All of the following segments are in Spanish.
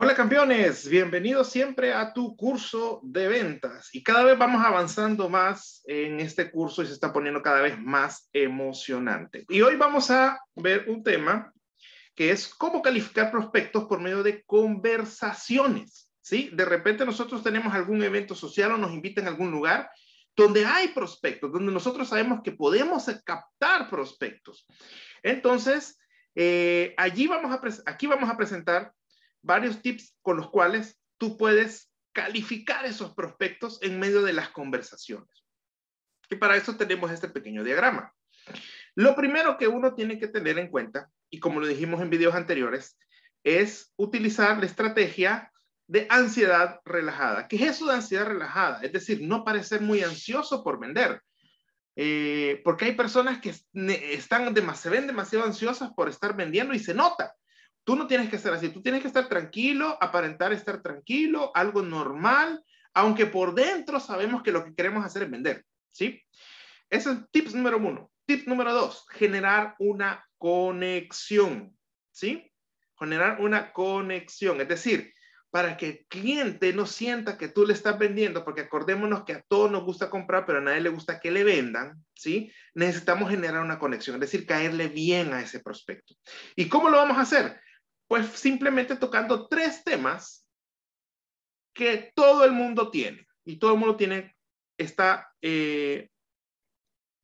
Hola campeones, bienvenidos siempre a tu curso de ventas y cada vez vamos avanzando más en este curso y se está poniendo cada vez más emocionante. Y hoy vamos a ver un tema que es cómo calificar prospectos por medio de conversaciones, ¿sí? De repente nosotros tenemos algún evento social o nos invitan a algún lugar donde hay prospectos, donde nosotros sabemos que podemos captar prospectos. Entonces, eh, allí vamos a aquí vamos a presentar varios tips con los cuales tú puedes calificar esos prospectos en medio de las conversaciones. Y para eso tenemos este pequeño diagrama. Lo primero que uno tiene que tener en cuenta, y como lo dijimos en videos anteriores, es utilizar la estrategia de ansiedad relajada. ¿Qué es eso de ansiedad relajada? Es decir, no parecer muy ansioso por vender. Eh, porque hay personas que están se ven demasiado ansiosas por estar vendiendo y se nota. Tú no tienes que ser así, tú tienes que estar tranquilo, aparentar estar tranquilo, algo normal, aunque por dentro sabemos que lo que queremos hacer es vender, ¿sí? Ese es tip número uno. Tip número dos, generar una conexión, ¿sí? Generar una conexión, es decir, para que el cliente no sienta que tú le estás vendiendo, porque acordémonos que a todos nos gusta comprar, pero a nadie le gusta que le vendan, ¿sí? Necesitamos generar una conexión, es decir, caerle bien a ese prospecto. ¿Y cómo lo vamos a hacer? pues simplemente tocando tres temas que todo el mundo tiene. Y todo el mundo tiene esta, eh,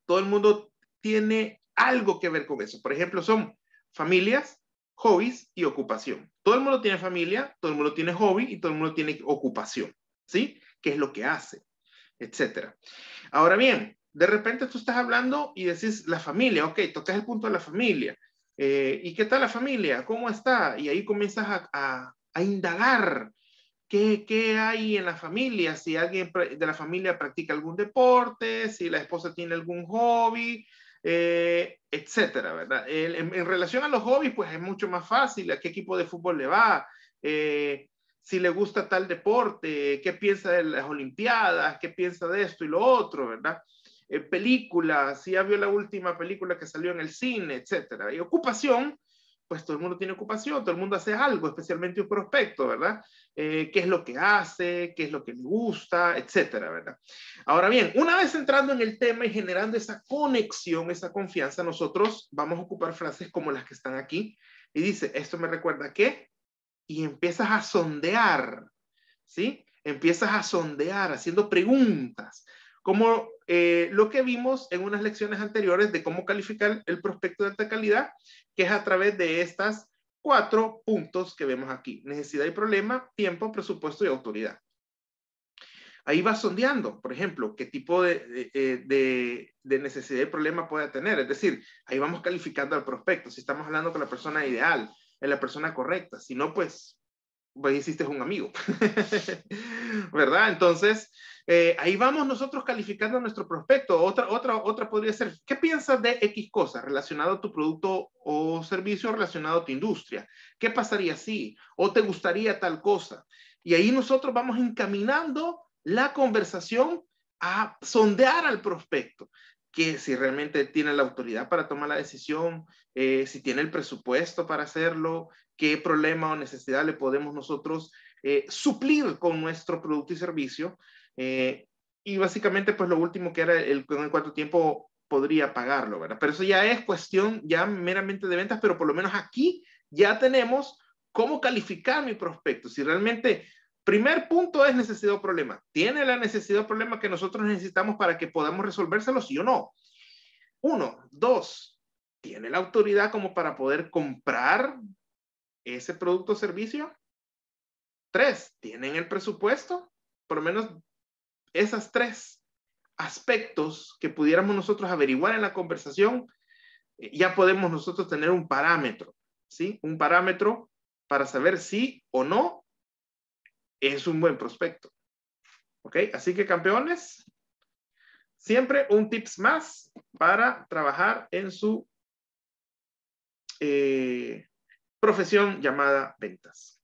todo el mundo tiene algo que ver con eso. Por ejemplo, son familias, hobbies y ocupación. Todo el mundo tiene familia, todo el mundo tiene hobby y todo el mundo tiene ocupación, ¿sí? ¿Qué es lo que hace? Etcétera. Ahora bien, de repente tú estás hablando y decís la familia, ok, tocas el punto de la familia. Eh, ¿Y qué tal la familia? ¿Cómo está? Y ahí comienzas a, indagar qué, hay en la familia, si alguien de la familia practica algún deporte, si la esposa tiene algún hobby, eh, etcétera, ¿verdad? en, relación a los hobbies, pues es mucho más fácil, a qué equipo de fútbol le va, eh, si le gusta tal deporte, qué piensa de las Olimpiadas, qué piensa de esto y lo otro, ¿verdad? Eh, película, películas, si ya vio la última película que salió en el cine, etcétera. Y ocupación, pues todo el mundo tiene ocupación, todo el mundo hace algo, especialmente un prospecto, ¿verdad? Eh, ¿Qué es lo que hace? ¿Qué es lo que le gusta? Etcétera, ¿verdad? Ahora bien, una vez entrando en el tema y generando esa conexión, esa confianza, nosotros vamos a ocupar frases como las que están aquí y dice, esto me recuerda qué, y empiezas a sondear, ¿sí? Empiezas a sondear haciendo preguntas como eh, lo que vimos en unas lecciones anteriores de cómo calificar el prospecto de alta calidad, que es a través de estas cuatro puntos que vemos aquí. Necesidad y problema, tiempo, presupuesto y autoridad. Ahí va sondeando, por ejemplo, qué tipo de, de, eh, de, necesidad y problema puede tener. Es decir, ahí vamos calificando al prospecto, si estamos hablando con la persona ideal, es la persona correcta. Si no, pues pues hiciste un amigo, ¿verdad? Entonces, eh, ahí vamos nosotros calificando nuestro prospecto. Otra, otra, otra podría ser, ¿qué piensas de X cosa relacionado a tu producto o servicio relacionado a tu industria? ¿Qué pasaría si? ¿O te gustaría tal cosa? Y ahí nosotros vamos encaminando la conversación a sondear al prospecto que si realmente tiene la autoridad para tomar la decisión, eh, si tiene el presupuesto para hacerlo, qué problema o necesidad le podemos nosotros eh, suplir con nuestro producto y servicio. Eh, y básicamente, pues lo último que era el, en cuánto tiempo podría pagarlo, ¿verdad? Pero eso ya es cuestión ya meramente de ventas, pero por lo menos aquí ya tenemos cómo calificar mi prospecto. Si realmente Primer punto es necesidad o problema. ¿Tiene la necesidad o problema que nosotros necesitamos para que podamos resolvérselo, sí o no? Uno. Dos. ¿Tiene la autoridad como para poder comprar ese producto o servicio? Tres. ¿Tienen el presupuesto? Por lo menos esas tres aspectos que pudiéramos nosotros averiguar en la conversación, eh, ya podemos nosotros tener un parámetro, ¿sí? Un parámetro para saber si o no es un buen prospecto. ¿Ok? Así que campeones, siempre un tips más para trabajar en su eh, profesión llamada ventas.